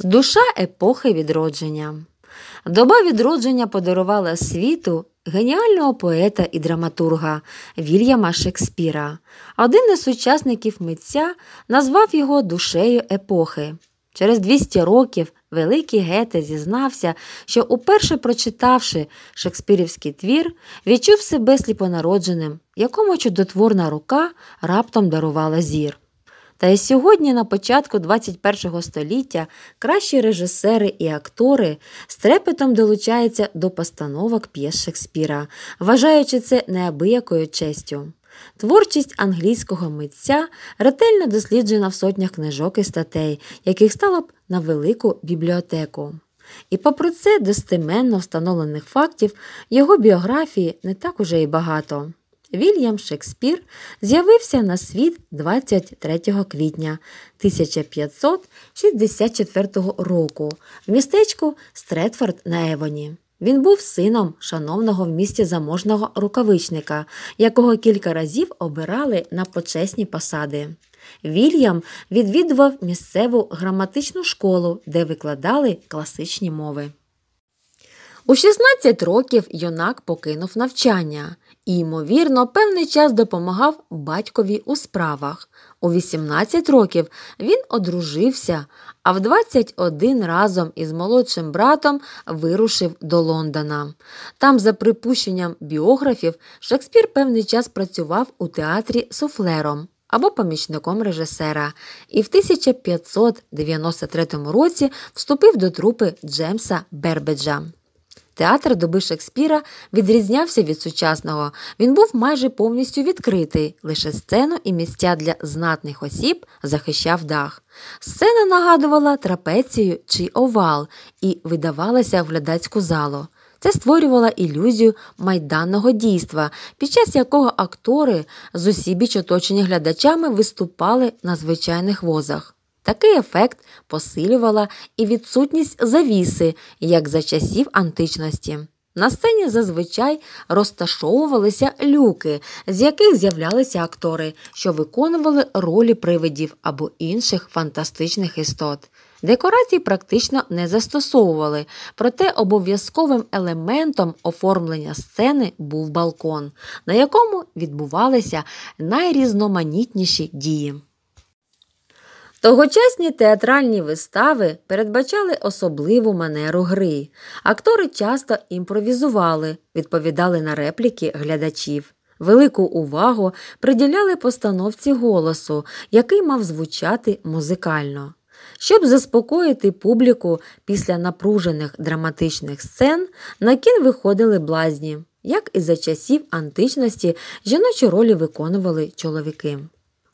Душа епохи відродження. Доба відродження подарувала світу геніального поета і драматурга Вільяма Шекспіра. Один із сучасників митця назвав його душею епохи. Через 200 років великий Гете зізнався, що, уперше прочитавши шекспірівський твір, відчув себе сліпонародженим, якому чудотворна рука раптом дарувала зір. Та й сьогодні, на початку 21-го століття, кращі режисери і актори з трепетом долучаються до постановок п'єс Шекспіра, вважаючи це неабиякою честю. Творчість англійського митця ретельно досліджена в сотнях книжок і статей, яких стало б на велику бібліотеку. І попри це достеменно встановлених фактів його біографії не так уже і багато. Вільям Шекспір з'явився на світ 23 квітня 1564 року в містечку Стретфорд на Евоні. Він був сином шановного в місті заможного рукавичника, якого кілька разів обирали на почесні посади. Вільям відвідував місцеву граматичну школу, де викладали класичні мови. У 16 років юнак покинув навчання і, ймовірно, певний час допомагав батькові у справах. У 18 років він одружився, а в 21 разом із молодшим братом вирушив до Лондона. Там, за припущенням біографів, Шекспір певний час працював у театрі суфлером. Або помічником режисера, і в 1593 році вступив до трупи Джемса Бербеджа. Театр доби Шекспіра відрізнявся від сучасного. Він був майже повністю відкритий, лише сцену і місця для знатних осіб захищав дах. Сцена нагадувала трапецію чи овал і видавалася в глядацьку залу. Це створювало ілюзію майданного дійства, під час якого актори з усібіч оточені глядачами виступали на звичайних возах. Такий ефект посилювала і відсутність завіси, як за часів античності. На сцені зазвичай розташовувалися люки, з яких з'являлися актори, що виконували ролі привидів або інших фантастичних істот. Декорації практично не застосовували, проте обов'язковим елементом оформлення сцени був балкон, на якому відбувалися найрізноманітніші дії. Тогочасні театральні вистави передбачали особливу манеру гри. Актори часто імпровізували, відповідали на репліки глядачів. Велику увагу приділяли постановці голосу, який мав звучати музикально. Щоб заспокоїти публіку після напружених драматичних сцен, на кін виходили блазні, як і за часів античності жіночі ролі виконували чоловіки.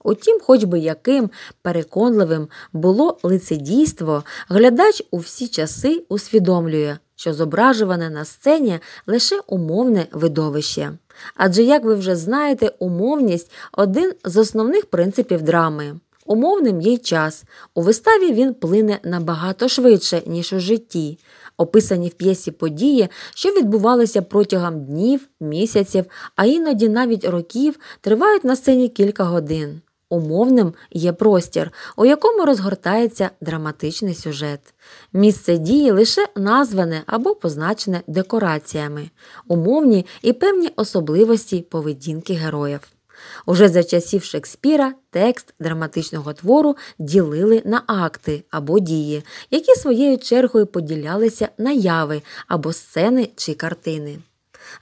Утім, хоч би яким переконливим було лицедійство, глядач у всі часи усвідомлює, що зображуване на сцені лише умовне видовище. Адже, як ви вже знаєте, умовність один з основних принципів драми. Умовним є й час. У виставі він плине набагато швидше, ніж у житті. Описані в п'єсі події, що відбувалися протягом днів, місяців, а іноді навіть років, тривають на сцені кілька годин. Умовним є простір, у якому розгортається драматичний сюжет. Місце дії лише назване або позначене декораціями, умовні і певні особливості поведінки героїв. Уже за часів Шекспіра текст драматичного твору ділили на акти або дії, які своєю чергою поділялися на яви або сцени чи картини.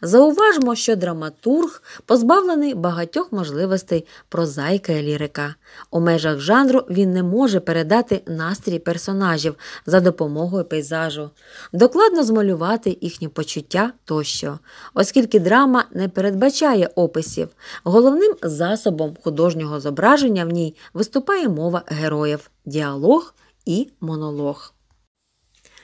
Зауважмо, що драматург позбавлений багатьох можливостей прозаїка і лірика. У межах жанру він не може передати настрій персонажів за допомогою пейзажу, докладно змалювати їхні почуття тощо, оскільки драма не передбачає описів. Головним засобом художнього зображення в ній виступає мова героїв діалог і монолог.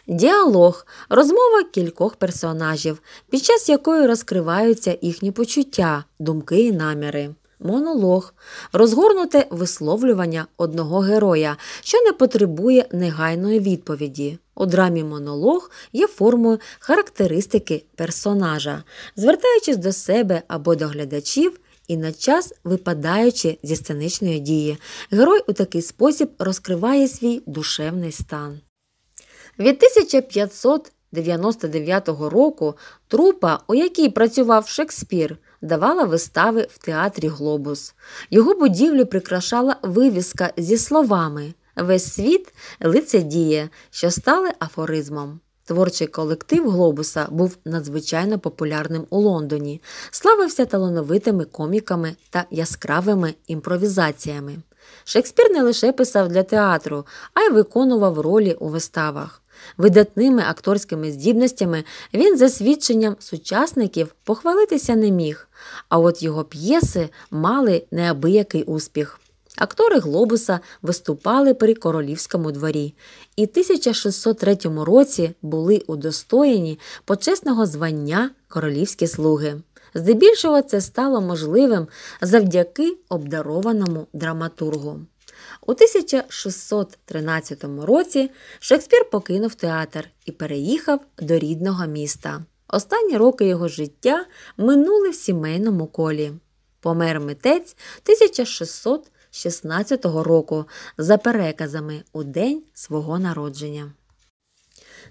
Діалог розмова кількох персонажів, під час якої розкриваються їхні почуття, думки і наміри. Монолог розгорнуте висловлювання одного героя, що не потребує негайної відповіді. У драмі монолог є формою характеристики персонажа, звертаючись до себе або до глядачів. І на час, випадаючи зі сценичної дії, герой у такий спосіб розкриває свій душевний стан. Від 1599 року трупа, у якій працював Шекспір, давала вистави в театрі Глобус. Його будівлю прикрашала вивіска зі словами Весь світ лицедіє, що стали афоризмом. Творчий колектив Глобуса був надзвичайно популярним у Лондоні, славився талановитими коміками та яскравими імпровізаціями. Шекспір не лише писав для театру, а й виконував ролі у виставах видатними акторськими здібностями він за свідченням сучасників похвалитися не міг, а от його п'єси мали неабиякий успіх. Актори глобуса виступали при королівському дворі і в 1603 році були удостоєні почесного звання королівські слуги. Здебільшого це стало можливим завдяки обдарованому драматургу. У 1613 році Шекспір покинув театр і переїхав до рідного міста. Останні роки його життя минули в сімейному колі. Помер митець 1616 року за переказами у день свого народження.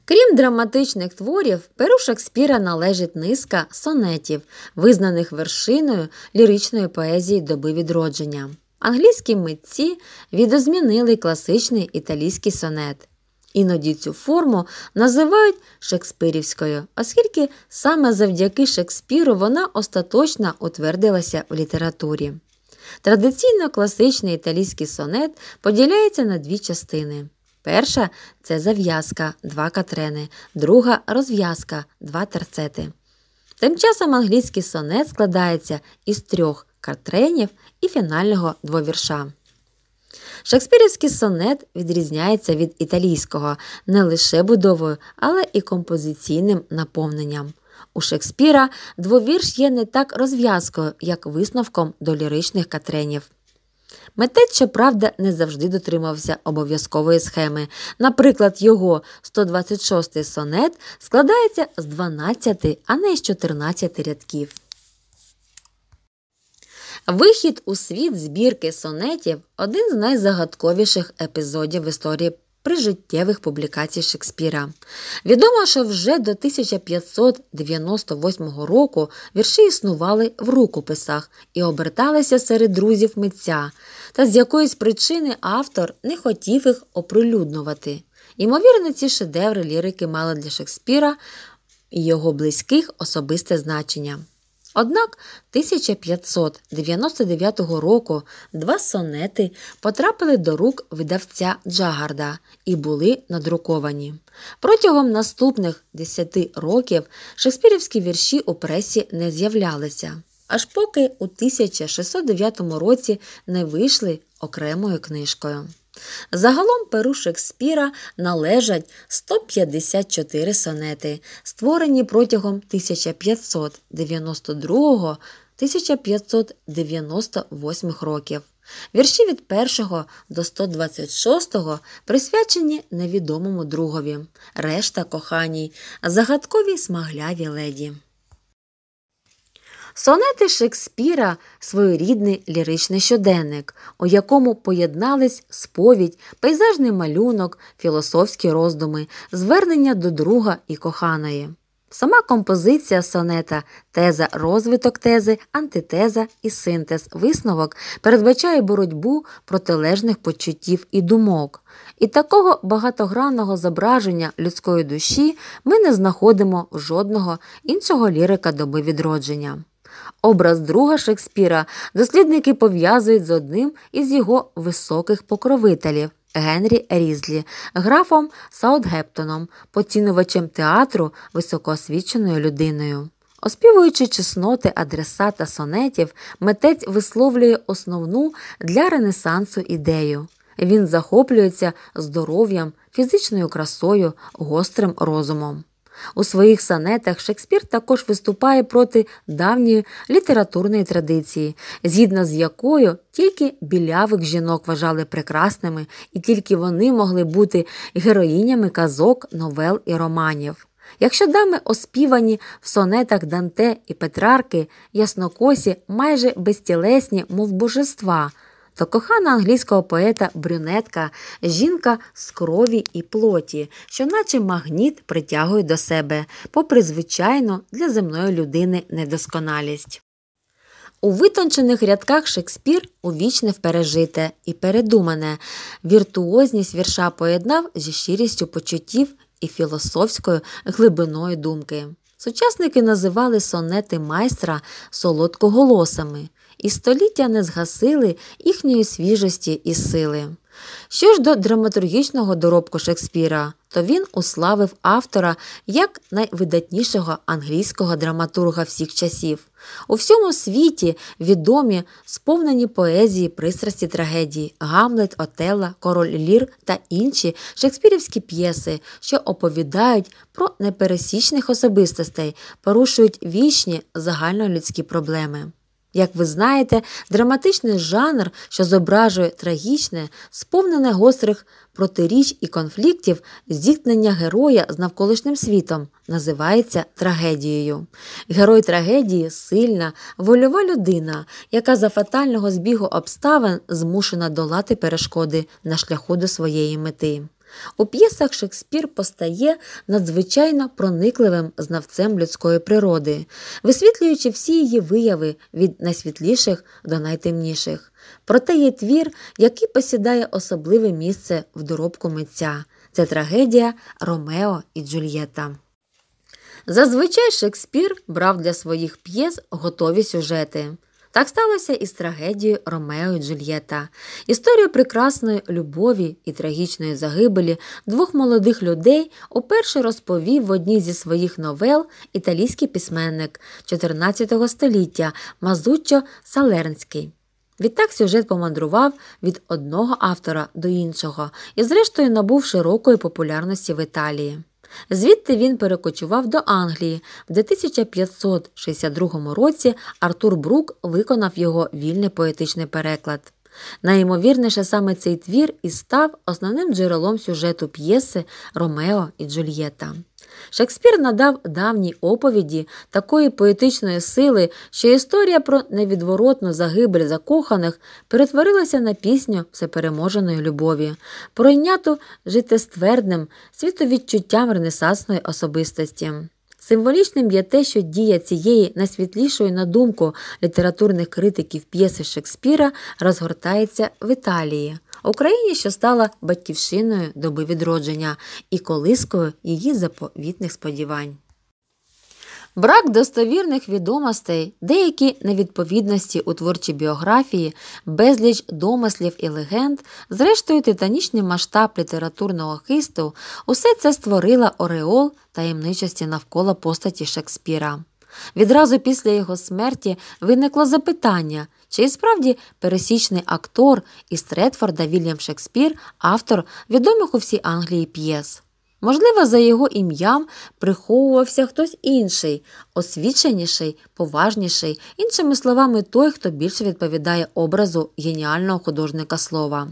Крім драматичних творів, перу Шекспіра належить низка сонетів, визнаних вершиною ліричної поезії доби відродження. Англійські митці відозмінили класичний італійський сонет. Іноді цю форму називають шекспірівською, оскільки саме завдяки Шекспіру вона остаточно утвердилася в літературі. Традиційно класичний італійський сонет поділяється на дві частини. Перша це зав'язка, два катрени, друга розв'язка, два терцети. Тим часом англійський сонет складається із трьох картрейнів і фінального двовірша. Шекспірівський сонет відрізняється від італійського не лише будовою, але і композиційним наповненням. У Шекспіра двовірш є не так розв'язкою, як висновком до ліричних катренів. Метець, щоправда, не завжди дотримався обов'язкової схеми. Наприклад, його 126-й сонет складається з 12, а не з 14 рядків. Вихід у світ збірки сонетів один з найзагадковіших епізодів в історії прижиттєвих публікацій Шекспіра. Відомо, що вже до 1598 року вірші існували в рукописах і оберталися серед друзів митця, та з якоїсь причини автор не хотів їх оприлюднувати. Ймовірно, ці шедеври лірики мали для Шекспіра і його близьких особисте значення. Однак 1599 року два сонети потрапили до рук видавця Джагарда і були надруковані. Протягом наступних 10 років шекспірівські вірші у пресі не з'являлися, аж поки у 1609 році не вийшли окремою книжкою. Загалом перу Шекспіра належать 154 сонети, створені протягом 1592 1598 років. Вірші від 1 до 126 присвячені невідомому другові, решта коханій, загадковій смагляві леді. Сонети Шекспіра своєрідний ліричний щоденник, у якому поєднались сповідь, пейзажний малюнок, філософські роздуми, звернення до друга і коханої. Сама композиція сонета, теза, розвиток тези, антитеза і синтез висновок передбачає боротьбу протилежних почуттів і думок. І такого багатогранного зображення людської душі ми не знаходимо в жодного іншого лірика доби відродження. Образ друга Шекспіра дослідники пов'язують з одним із його високих покровителів Генрі Різлі, графом Саутгептоном, поцінувачем театру високоосвіченою людиною. Оспівуючи чесноти адреса та сонетів, митець висловлює основну для Ренесансу ідею. Він захоплюється здоров'ям, фізичною красою, гострим розумом. У своїх сонетах Шекспір також виступає проти давньої літературної традиції, згідно з якою тільки білявих жінок вважали прекрасними, і тільки вони могли бути героїнями казок, новел і романів. Якщо дами оспівані в сонетах Данте і Петрарки, яснокосі майже безтілесні, мов божества то кохана англійського поета брюнетка, жінка з крові і плоті, що, наче магніт, притягує до себе, попри звичайну для земної людини недосконалість. У витончених рядках Шекспір увічне пережите і передумане, віртуозність вірша поєднав зі щирістю почуттів і філософською глибиною думки. Сучасники називали сонети майстра солодкоголосами і століття не згасили їхньої свіжості і сили. Що ж до драматургічного доробку Шекспіра, то він уславив автора як найвидатнішого англійського драматурга всіх часів. У всьому світі відомі сповнені поезії, пристрасті трагедії, Гамлет, Отелла, Король Лір та інші шекспірівські п'єси, що оповідають про непересічних особистостей, порушують вічні загальнолюдські проблеми. Як ви знаєте, драматичний жанр, що зображує трагічне, сповнене гострих протиріч і конфліктів, зіткнення героя з навколишнім світом, називається трагедією. Герой трагедії сильна, вольова людина, яка за фатального збігу обставин змушена долати перешкоди на шляху до своєї мети. У п'єсах Шекспір постає надзвичайно проникливим знавцем людської природи, висвітлюючи всі її вияви від найсвітліших до найтемніших. Проте є твір, який посідає особливе місце в доробку митця. Це трагедія Ромео і Джульєта. Зазвичай Шекспір брав для своїх п'єс готові сюжети. Так сталося і з трагедією Ромео і Джульєта. Історію прекрасної любові і трагічної загибелі двох молодих людей уперше розповів в одній зі своїх новел італійський письменник 14 століття Мазуччо Салернський. Відтак сюжет помандрував від одного автора до іншого і, зрештою, набув широкої популярності в Італії. Звідти він перекочував до Англії. В 1562 році Артур Брук виконав його вільний поетичний переклад. Найімовірніше саме цей твір і став основним джерелом сюжету п'єси Ромео і Джульєта. Шекспір надав давній оповіді такої поетичної сили, що історія про невідворотну загибель закоханих перетворилася на пісню всепереможеної любові, пройняту житествердним світовідчуттям ренесансної особистості. Символічним є те, що дія цієї найсвітлішої на думку літературних критиків п'єси Шекспіра розгортається в Італії. Україні, що стала батьківщиною доби відродження і колискою її заповітних сподівань. Брак достовірних відомостей, деякі невідповідності у творчій біографії, безліч домислів і легенд, зрештою титанічний масштаб літературного хисту, усе це створила Ореол таємничості навколо постаті Шекспіра. Відразу після його смерті виникло запитання, чи справді пересічний актор із Третфорда Вільям Шекспір, автор відомих у всій Англії п'єс. Можливо, за його ім'ям приховувався хтось інший, освіченіший, поважніший, іншими словами, той, хто більше відповідає образу геніального художника слова.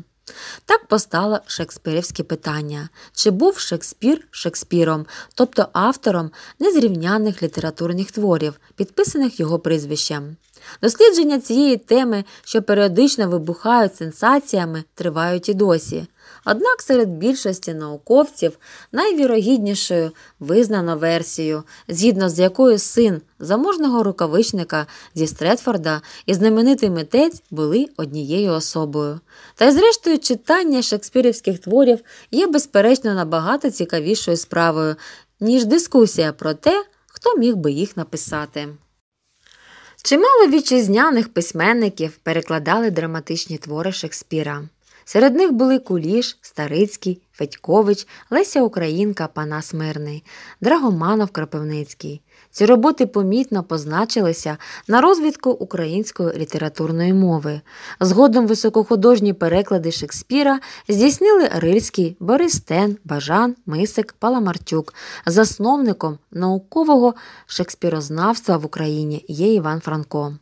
Так постало шекспірівське питання, чи був Шекспір Шекспіром, тобто автором незрівняних літературних творів, підписаних його прізвищем. Дослідження цієї теми, що періодично вибухають сенсаціями, тривають і досі. Однак серед більшості науковців найвірогіднішою визнано версію, згідно з якою син заможного рукавичника зі Стретфорда і знаменитий митець були однією особою. Та й зрештою читання шекспірівських творів є безперечно набагато цікавішою справою, ніж дискусія про те, хто міг би їх написати. Чимало вітчизняних письменників перекладали драматичні твори Шекспіра. Серед них були Куліш, Старицький, Федькович, Леся Українка, Панас Мирний, Драгоманов Крапивницький. Ці роботи помітно позначилися на розвідку української літературної мови. Згодом високохудожні переклади Шекспіра здійснили Рильський, Борис Тен, Бажан, Мисик, Паламарчук. Засновником наукового шекспірознавства в Україні є Іван Франко.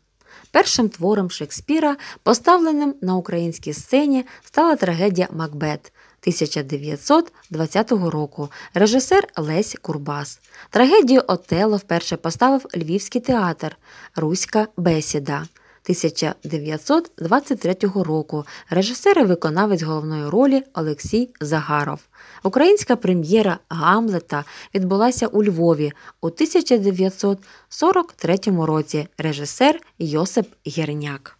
Першим твором Шекспіра, поставленим на українській сцені, стала трагедія Макбет. 1920 року режисер Лесь Курбас. Трагедію Отело вперше поставив Львівський театр Руська Бесіда. 1923 року, режисер і виконавець головної ролі Олексій Загаров. Українська прем'єра Гамлета відбулася у Львові у 1943 році. Режисер Йосип Герняк.